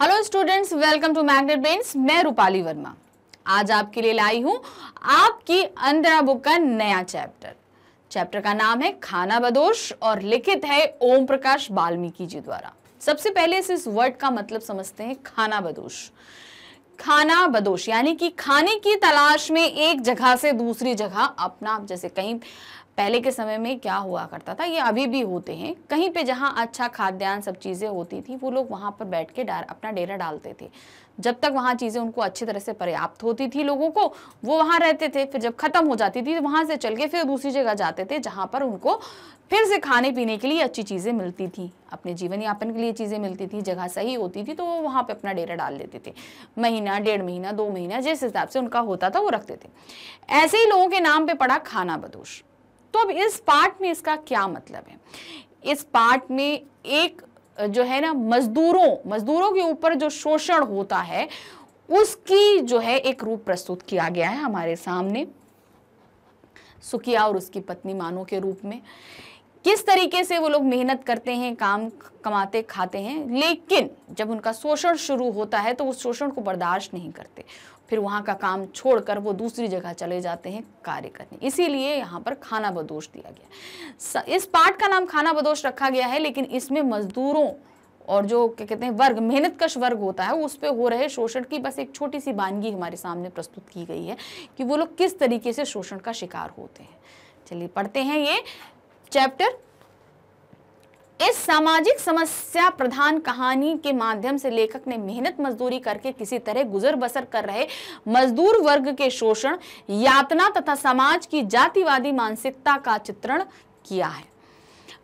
hello students welcome to magnet brains मैं रूपाली वर्मा आज आपके लिए लाई हूं आपकी अंतरा बुक का नया चैप्टर चैप्टर का नाम है खाना बदोश और लिखित है ओम प्रकाश वाल्मीकि जी द्वारा सबसे पहले इस वर्ड का मतलब समझते हैं खाना बदोश खाना बदोश यानी कि खाने की तलाश में एक जगह से दूसरी जगह अपना जैसे कहीं पहले के समय में क्या हुआ करता था ये अभी भी होते हैं कहीं पे जहाँ अच्छा खाद्यान्न सब चीज़ें होती थी वो लोग वहाँ पर बैठ के डार अपना डेरा डालते थे जब तक वहाँ चीज़ें उनको अच्छी तरह से पर्याप्त होती थी लोगों को वो वहाँ रहते थे फिर जब ख़त्म हो जाती थी तो वहाँ से चल के फिर दूसरी जगह जाते थे जहाँ पर उनको फिर से खाने पीने के लिए अच्छी चीज़ें मिलती थी अपने जीवन यापन के लिए चीज़ें मिलती थी जगह सही होती थी तो वो वहाँ पर अपना डेरा डाल देते थे महीना डेढ़ महीना दो महीना जिस हिसाब से उनका होता था वो रखते थे ऐसे ही लोगों के नाम पर पड़ा खाना बदोश तो अब इस पार्ट में इसका क्या मतलब है इस पार्ट में एक जो है ना मजदूरों मजदूरों के ऊपर जो शोषण होता है उसकी जो है एक रूप प्रस्तुत किया गया है हमारे सामने सुकिया और उसकी पत्नी मानो के रूप में किस तरीके से वो लोग मेहनत करते हैं काम कमाते खाते हैं लेकिन जब उनका शोषण शुरू होता है तो वो शोषण को बर्दाश्त नहीं करते फिर वहाँ का काम छोड़कर वो दूसरी जगह चले जाते हैं कार्य करने इसीलिए यहाँ पर खाना बदोश दिया गया इस पार्ट का नाम खाना बदोश रखा गया है लेकिन इसमें मजदूरों और जो क्या कहते हैं वर्ग मेहनत कश वर्ग होता है उस पर हो रहे शोषण की बस एक छोटी सी बानगी हमारे सामने प्रस्तुत की गई है कि वो लोग किस तरीके से शोषण का शिकार होते हैं चलिए पढ़ते हैं ये चैप्टर इस सामाजिक समस्या प्रधान कहानी के माध्यम से लेखक ने मेहनत मजदूरी करके किसी तरह गुजर बसर कर रहे मजदूर वर्ग के शोषण यातना तथा समाज की जातिवादी मानसिकता का चित्रण किया है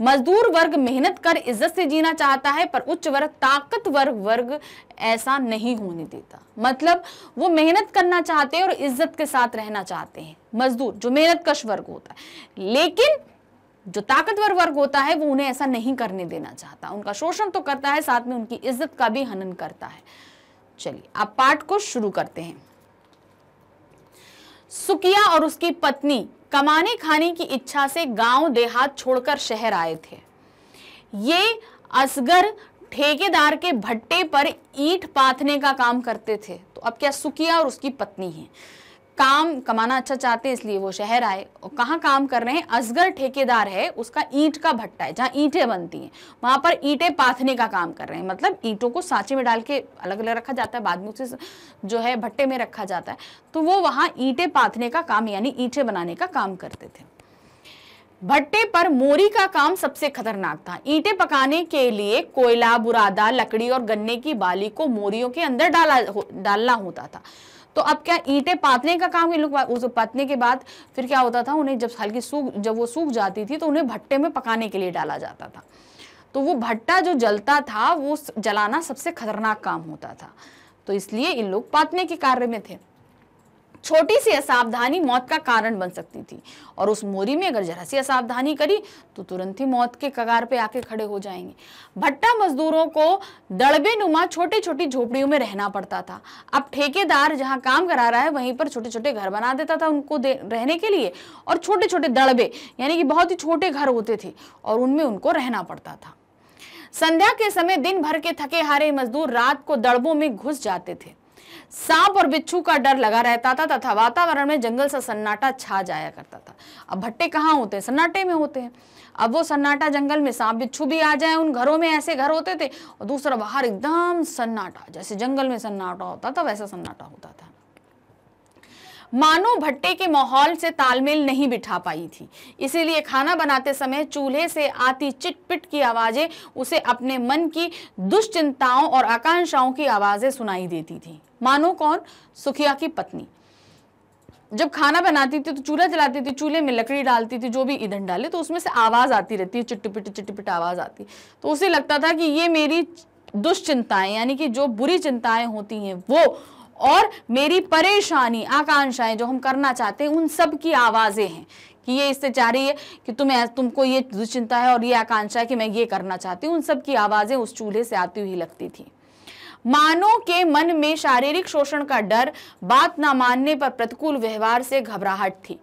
मजदूर वर्ग मेहनत कर इज्जत से जीना चाहता है पर उच्च वर्ग ताकतवर वर्ग ऐसा नहीं होने देता मतलब वो मेहनत करना चाहते हैं और इज्जत के साथ रहना चाहते हैं मजदूर जो मेहनत कश वर्ग होता है लेकिन जो ताकतवर वर्ग होता है वो उन्हें ऐसा नहीं करने देना चाहता उनका शोषण तो करता है साथ में उनकी इज्जत का भी हनन करता है चलिए आप पाठ को शुरू करते हैं सुकिया और उसकी पत्नी कमाने खाने की इच्छा से गांव देहात छोड़कर शहर आए थे ये असगर ठेकेदार के भट्टे पर ईट पाथने का काम करते थे तो अब क्या सुकिया और उसकी पत्नी है काम कमाना अच्छा चाहते हैं इसलिए वो शहर आए और कहाँ काम कर रहे हैं असगर ठेकेदार है उसका ईंट का भट्टा है जहाँ ईंटें बनती हैं वहाँ पर ईंटें पाथने का काम कर रहे हैं मतलब ईंटों को सांचे में डाल के अलग अलग रखा जाता है बाद में उसे जो है भट्टे में रखा जाता है तो वो वहाँ ईंटें पाथने का काम यानी ईंटें बनाने का काम करते थे भट्टे पर मोरी का काम सबसे खतरनाक था ईंटें पकाने के लिए कोयला बुरादा लकड़ी और गन्ने की बाली को मोरियों के अंदर डाला डालना होता था तो अब क्या ईंटें पातने का काम लोग पातने के बाद फिर क्या होता था उन्हें जब हल्की सूख जब वो सूख जाती थी तो उन्हें भट्टे में पकाने के लिए डाला जाता था तो वो भट्टा जो जलता था वो जलाना सबसे खतरनाक काम होता था तो इसलिए इन लोग पातने के कार्य में थे छोटी सी असावधानी मौत का कारण बन सकती थी और उस मोरी में अगर जरा सी असावधानी करी तो तुरंत ही मौत के कगार पे आके खड़े हो जाएंगे भट्टा मजदूरों को दड़बे नुमा छोटी छोटी झोपड़ियों में रहना पड़ता था अब ठेकेदार जहाँ काम करा रहा है वहीं पर छोटे छोटे घर बना देता था उनको दे, रहने के लिए और छोटे छोटे दड़बे यानी कि बहुत ही छोटे घर होते थे और उनमें उनको रहना पड़ता था संध्या के समय दिन भर के थके हारे मजदूर रात को दड़बों में घुस जाते थे सांप और बिच्छू का डर लगा रहता था तथा वातावरण में जंगल सा सन्नाटा छा जाया करता था अब भट्टे कहाँ होते हैं सन्नाटे में होते हैं अब वो सन्नाटा जंगल में सांप बिच्छू भी आ जाए उन घरों में ऐसे घर होते थे और दूसरा बाहर एकदम सन्नाटा जैसे जंगल में सन्नाटा होता था वैसा सन्नाटा होता था मानो भट्टे के माहौल से तालमेल नहीं बिठा पाई थी इसीलिए खाना बनाते समय चूल्हे से आती चिटपिट की आवाज़ें उसे अपने मन की दुश्चिंताओं और आकांक्षाओं की आवाज़ें सुनाई देती थीं मानो कौन सुखिया की पत्नी जब खाना बनाती थी तो चूल्हा जलाती थी चूल्हे में लकड़ी डालती थी जो भी ईंधन डाले तो उसमें से आवाज़ आती रहती है चिट्टीपिट चिट्टीपिट आवाज़ आती तो उसे लगता था कि ये मेरी दुश्चिंताएं यानी कि जो बुरी चिंताएं होती हैं वो और मेरी परेशानी आकांक्षाएं जो हम करना चाहते हैं उन सब की आवाज़ें हैं कि ये इससे चाह रही है कि तुम्हें तुमको ये दुश्चिंता है और ये आकांक्षा है कि मैं ये करना चाहती हूँ उन सब की आवाज़ें उस चूल्हे से आती हुई लगती थी मानव के मन में शारीरिक शोषण का डर बात ना मानने पर प्रतिकूल व्यवहार से घबराहट थी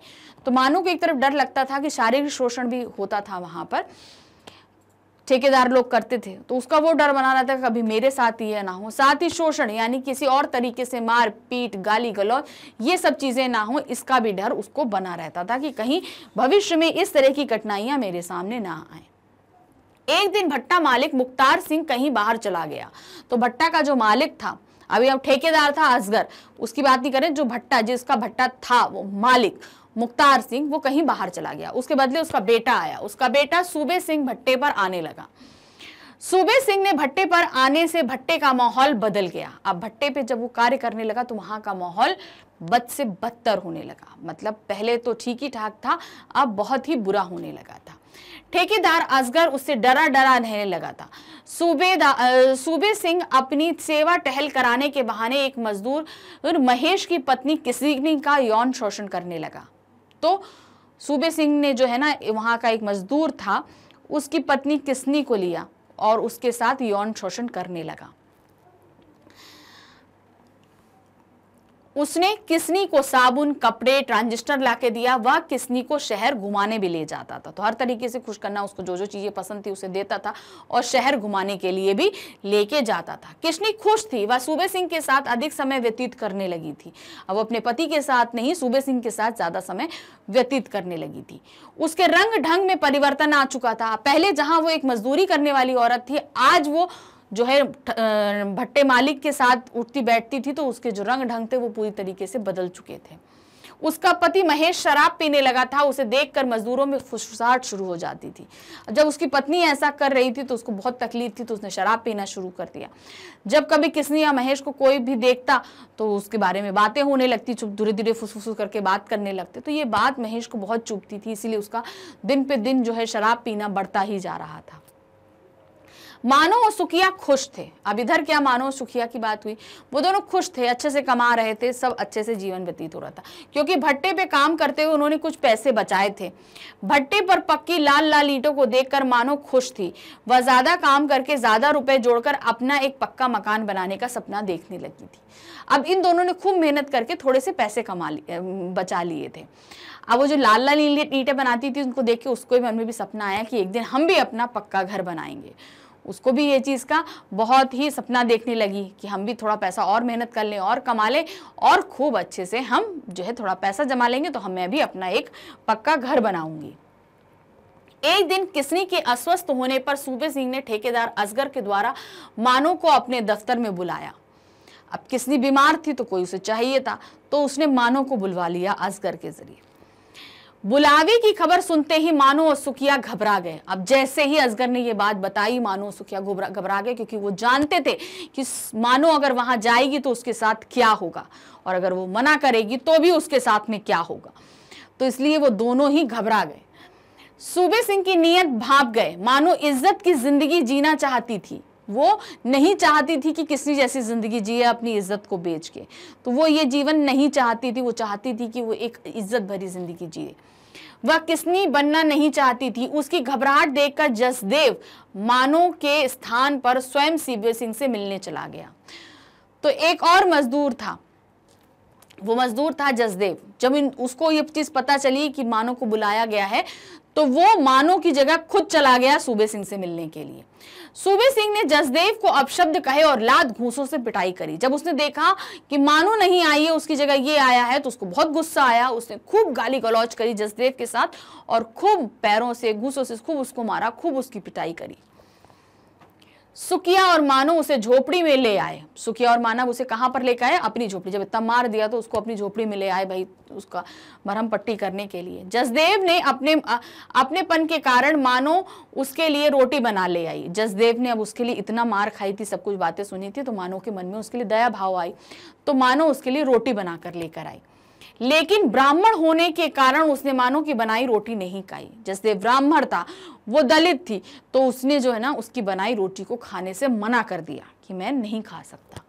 तो मानव को एक तरफ डर लगता था कि शारीरिक शोषण भी होता था वहां पर ठेकेदार लोग करते थे तो उसका वो डर बना रहा था कभी मेरे साथ ही है ना हो साथ ही शोषण यानी किसी और तरीके से मार पीट गाली गलौज ये सब चीज़ें ना हो इसका भी डर उसको बना रहता था कि कहीं भविष्य में इस तरह की कठिनाइयाँ मेरे सामने ना आए एक दिन भट्टा मालिक मुख्तार सिंह कहीं बाहर चला गया तो भट्टा का जो मालिक था अभी अब ठेकेदार था असगर उसकी बात नहीं करें जो भट्टा जिसका भट्टा था वो मालिक मुख्तार सिंह वो कहीं बाहर चला गया उसके बदले उसका बेटा आया उसका बेटा सूबे सिंह भट्टे पर आने लगा सूबे सिंह ने भट्टे पर आने से भट्टे का माहौल बदल गया अब भट्टे पे जब वो कार्य करने लगा तो वहां का माहौल बद से बदतर होने लगा मतलब पहले तो ठीक ही ठाक था अब बहुत ही बुरा होने लगा था ठेकेदार असगर उससे डरा डरा रहने लगा था सूबेदार सूबे सिंह अपनी सेवा टहल कराने के बहाने एक मजदूर महेश की पत्नी किसी का यौन शोषण करने लगा तो सूबे सिंह ने जो है ना वहाँ का एक मजदूर था उसकी पत्नी किसनी को लिया और उसके साथ यौन शोषण करने लगा उसने किसनी को साबुन कपड़े ट्रांजिस्टर लाके दिया वह किसनी को शहर घुमाने भी ले जाता था तो हर तरीके से खुश करना उसको जो जो चीज़ें पसंद थी उसे देता था और शहर घुमाने के लिए भी लेके जाता था किसनी खुश थी वह सूबे सिंह के साथ अधिक समय व्यतीत करने लगी थी अब अपने पति के साथ नहीं सूबे सिंह के साथ ज़्यादा समय व्यतीत करने लगी थी उसके रंग ढंग में परिवर्तन आ चुका था पहले जहाँ वो एक मजदूरी करने वाली औरत थी आज वो जो है भट्टे मालिक के साथ उठती बैठती थी तो उसके जो रंग ढंग थे वो पूरी तरीके से बदल चुके थे उसका पति महेश शराब पीने लगा था उसे देखकर मजदूरों में फुसफुसाहट शुरू हो जाती थी जब उसकी पत्नी ऐसा कर रही थी तो उसको बहुत तकलीफ थी तो उसने शराब पीना शुरू कर दिया जब कभी किसनी या महेश को कोई भी देखता तो उसके बारे में बातें होने लगती चुप धीरे धीरे फुसफुस करके बात करने लगते तो ये बात महेश को बहुत चुभती थी इसीलिए उसका दिन पे दिन जो है शराब पीना बढ़ता ही जा रहा था मानो और सुखिया खुश थे अब इधर क्या मानो और सुखिया की बात हुई वो दोनों खुश थे अच्छे से कमा रहे थे सब अच्छे से जीवन व्यतीत हो रहा था क्योंकि भट्टे पे काम करते हुए उन्होंने कुछ पैसे बचाए थे भट्टे पर पक्की लाल लाल ईंटों को देखकर मानो खुश थी वह ज्यादा काम करके ज्यादा रुपए जोड़कर अपना एक पक्का मकान बनाने का सपना देखने लगी थी अब इन दोनों ने खूब मेहनत करके थोड़े से पैसे कमा लिए बचा लिए थे अब वो जो लाल लाल ईंटें बनाती थी उनको देख के उसको भी मन में भी सपना आया कि एक दिन हम भी अपना पक्का घर बनाएंगे उसको भी ये चीज़ का बहुत ही सपना देखने लगी कि हम भी थोड़ा पैसा और मेहनत कर लें और कमा लें और खूब अच्छे से हम जो है थोड़ा पैसा जमा लेंगे तो हम मैं भी अपना एक पक्का घर बनाऊंगी एक दिन किसनी के अस्वस्थ होने पर सूबे सिंह ने ठेकेदार असगर के द्वारा मानो को अपने दफ्तर में बुलाया अब किसनी बीमार थी तो कोई उसे चाहिए था तो उसने मानो को बुलवा लिया असगर के जरिए बुलावे की खबर सुनते ही मानो और सुखिया घबरा गए अब जैसे ही असगर ने ये बात बताई मानो और सुखिया घबरा गए क्योंकि वो जानते थे कि मानो अगर वहां जाएगी तो उसके साथ क्या होगा और अगर वो मना करेगी तो भी उसके साथ में क्या होगा तो इसलिए वो दोनों ही घबरा गए सूबे सिंह की नीयत भाप गए मानो इज्जत की जिंदगी जीना चाहती थी वो नहीं चाहती थी कि किसी जैसी ज़िंदगी जिए अपनी इज्जत को बेच के तो वो ये जीवन नहीं चाहती थी वो चाहती थी कि वो एक इज्जत भरी ज़िंदगी जिए वह किसनी बनना नहीं चाहती थी उसकी घबराहट देखकर जसदेव मानो के स्थान पर स्वयं सीबीर सिंह से मिलने चला गया तो एक और मजदूर था वो मजदूर था जसदेव जब उसको ये चीज़ पता चली कि मानो को बुलाया गया है तो वो मानो की जगह खुद चला गया सूबे सिंह से मिलने के लिए सूबे सिंह ने जसदेव को अपशब्द कहे और लात घूसों से पिटाई करी जब उसने देखा कि मानो नहीं आई है उसकी जगह ये आया है तो उसको बहुत गुस्सा आया उसने खूब गाली गलौज करी जसदेव के साथ और खूब पैरों से घूसों से खूब उसको मारा खूब उसकी पिटाई करी सुकिया और मानव उसे झोपड़ी में ले आए सुकिया और मानव उसे कहां पर लेकर आए अपनी झोपड़ी जब इतना मार दिया तो उसको अपनी झोपड़ी में ले आए भाई उसका मरहम पट्टी करने के लिए जसदेव ने अपने अपनेपन के कारण मानो उसके लिए रोटी बना ले आई जसदेव ने अब उसके लिए इतना मार खाई थी सब कुछ बातें सुनी थी तो मानो के मन में उसके लिए दया भाव आई तो मानो उसके लिए रोटी बनाकर लेकर आई लेकिन ब्राह्मण होने के कारण उसने मानो की बनाई रोटी नहीं खाई जैसे ब्राह्मण था वो दलित थी तो उसने जो है ना उसकी बनाई रोटी को खाने से मना कर दिया कि मैं नहीं खा सकता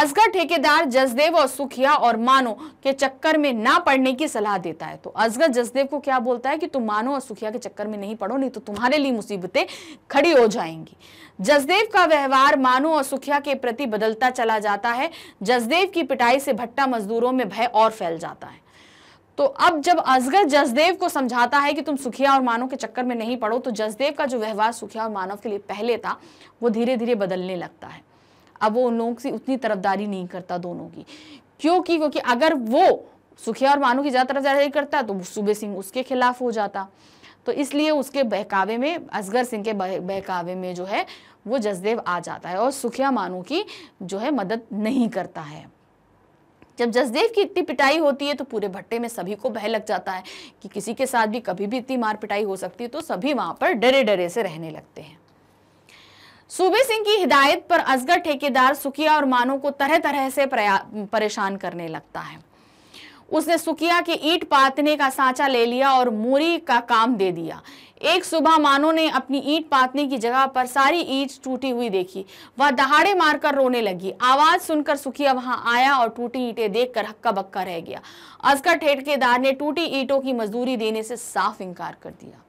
असगर ठेकेदार जसदेव और सुखिया और मानो के चक्कर में ना पड़ने की सलाह देता है तो असगर जसदेव को क्या बोलता है कि तुम मानो और सुखिया के चक्कर में नहीं पड़ो नहीं तो तुम्हारे लिए मुसीबतें खड़ी हो जाएंगी जसदेव का व्यवहार मानो और सुखिया के प्रति बदलता चला जाता है जसदेव की पिटाई से भट्टा मजदूरों में भय और फैल जाता है तो अब जब अजगर जसदेव को समझाता है कि तुम सुखिया और मानव के चक्कर में नहीं पड़ो तो जसदेव का जो व्यवहार सुखिया और मानव के लिए पहले था वो धीरे धीरे बदलने लगता है अब वो उन लोगों से उतनी तरफदारी नहीं करता दोनों की क्योंकि क्योंकि अगर वो सुखिया और मानू की ज़्यादा जारी करता तो सूबे सिंह उसके खिलाफ हो जाता तो इसलिए उसके बहकावे में असगर सिंह के बहकावे में जो है वो जसदेव आ जाता है और सुखिया मानू की जो है मदद नहीं करता है जब जसदेव की इतनी पिटाई होती है तो पूरे भट्टे में सभी को भय लग जाता है कि किसी के साथ भी कभी भी इतनी मार पिटाई हो सकती है तो सभी वहां पर डरे डरे से रहने लगते हैं सूबे सिंह की हिदायत पर असगर ठेकेदार सुखिया और मानो को तरह तरह से परेशान करने लगता है उसने सुकिया के ईट पातने का सांचा ले लिया और मोरी का काम दे दिया एक सुबह मानो ने अपनी ईट पातने की जगह पर सारी ईट टूटी हुई देखी वह दहाड़े मारकर रोने लगी आवाज सुनकर सुखिया वहां आया और टूटी ईटें देखकर हक्का बक्का रह गया असगर ठेठकेदार ने टूटी ईटों की मजदूरी देने से साफ इनकार कर दिया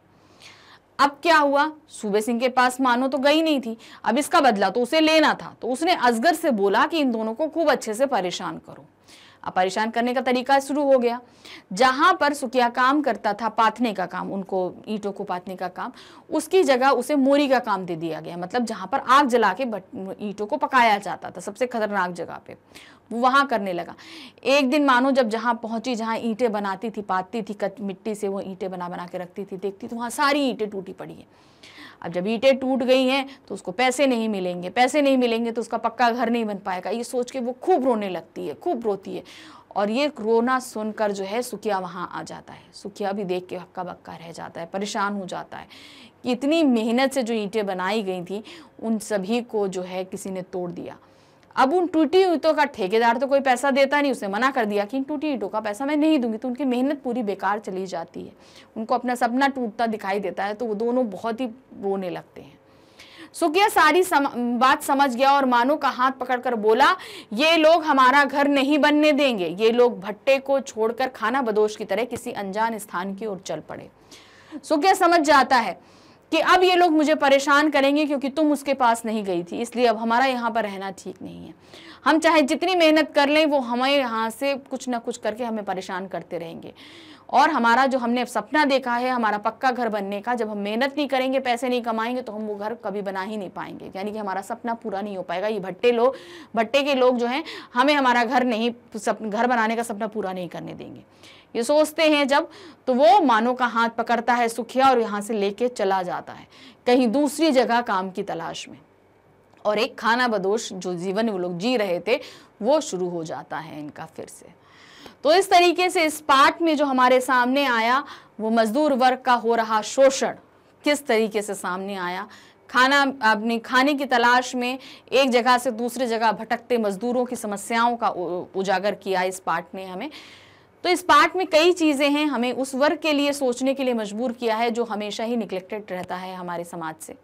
अब क्या हुआ सूबे सिंह के पास मानो तो गई नहीं थी अब इसका बदला तो उसे लेना था तो उसने असगर से बोला कि इन दोनों को खूब अच्छे से परेशान करो अब परेशान करने का तरीका शुरू हो गया जहाँ पर सुकिया काम करता था पाथने का काम उनको ईंटों को पाथने का काम उसकी जगह उसे मोरी का काम दे दिया गया मतलब जहाँ पर आग जला के ईंटों को पकाया जाता था सबसे खतरनाक जगह पे वो वहाँ करने लगा एक दिन मानो जब जहाँ पहुँची जहाँ ईंटें बनाती थी पाती थी कच मिट्टी से वो ईंटें बना बना के रखती थी देखती तो वहाँ सारी ईंटें टूटी पड़ी हैं अब जब ईंटें टूट गई हैं तो उसको पैसे नहीं मिलेंगे पैसे नहीं मिलेंगे तो उसका पक्का घर नहीं बन पाएगा ये सोच के वो खूब रोने लगती है खूब रोती है और ये रोना सुनकर जो है सुखिया वहाँ आ जाता है सुखिया भी देख के हक्का बक्का रह जाता है परेशान हो जाता है कि इतनी मेहनत से जो ईंटें बनाई गई थी उन सभी को जो है किसी ने तोड़ दिया अब उन टूटी ईटों का ठेकेदार तो कोई पैसा देता नहीं उसने मना कर दिया कि इन टूटी ईटों का पैसा मैं नहीं दूंगी तो उनकी मेहनत पूरी बेकार चली जाती है उनको अपना सपना टूटता दिखाई देता है तो वो दोनों बहुत ही रोने लगते हैं सुकिया सारी सम, बात समझ गया और मानो का हाथ पकड़कर बोला ये लोग हमारा घर नहीं बनने देंगे ये लोग भट्टे को छोड़कर खाना बदोश की तरह किसी अनजान स्थान की ओर चल पड़े सुकिया समझ जाता है कि अब ये लोग मुझे परेशान करेंगे क्योंकि तुम उसके पास नहीं गई थी इसलिए अब हमारा यहाँ पर रहना ठीक नहीं है हम चाहे जितनी मेहनत कर लें वो हमें यहाँ से कुछ ना कुछ करके हमें परेशान करते रहेंगे और हमारा जो हमने सपना देखा है हमारा पक्का घर बनने का जब हम मेहनत नहीं करेंगे पैसे नहीं कमाएंगे तो हम वो घर कभी बना ही नहीं पाएंगे यानी कि हमारा सपना पूरा नहीं हो पाएगा ये भट्टे लोग भट्टे के लोग जो हैं हमें हमारा घर नहीं घर बनाने का सपना पूरा नहीं करने देंगे ये सोचते हैं जब तो वो मानो का हाथ पकड़ता है सुखिया और यहाँ से लेके चला जाता है कहीं दूसरी जगह काम की तलाश में और एक खाना बदोश जो जीवन वो लोग जी रहे थे वो शुरू हो जाता है इनका फिर से तो इस तरीके से इस पार्ट में जो हमारे सामने आया वो मजदूर वर्ग का हो रहा शोषण किस तरीके से सामने आया खाना अपने खाने की तलाश में एक जगह से दूसरी जगह भटकते मजदूरों की समस्याओं का उजागर किया इस पार्ट ने हमें तो इस पार्ट में कई चीज़ें हैं हमें उस वर्ग के लिए सोचने के लिए मजबूर किया है जो हमेशा ही निगलेक्टेड रहता है हमारे समाज से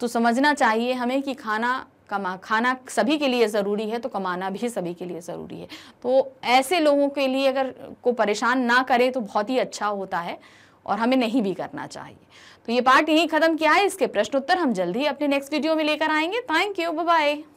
तो समझना चाहिए हमें कि खाना कमा खाना सभी के लिए ज़रूरी है तो कमाना भी सभी के लिए ज़रूरी है तो ऐसे लोगों के लिए अगर को परेशान ना करें तो बहुत ही अच्छा होता है और हमें नहीं भी करना चाहिए तो ये पार्ट यहीं ख़त्म किया है इसके प्रश्नोत्तर हम जल्द ही अपने नेक्स्ट वीडियो में लेकर आएंगे थैंक यू बाय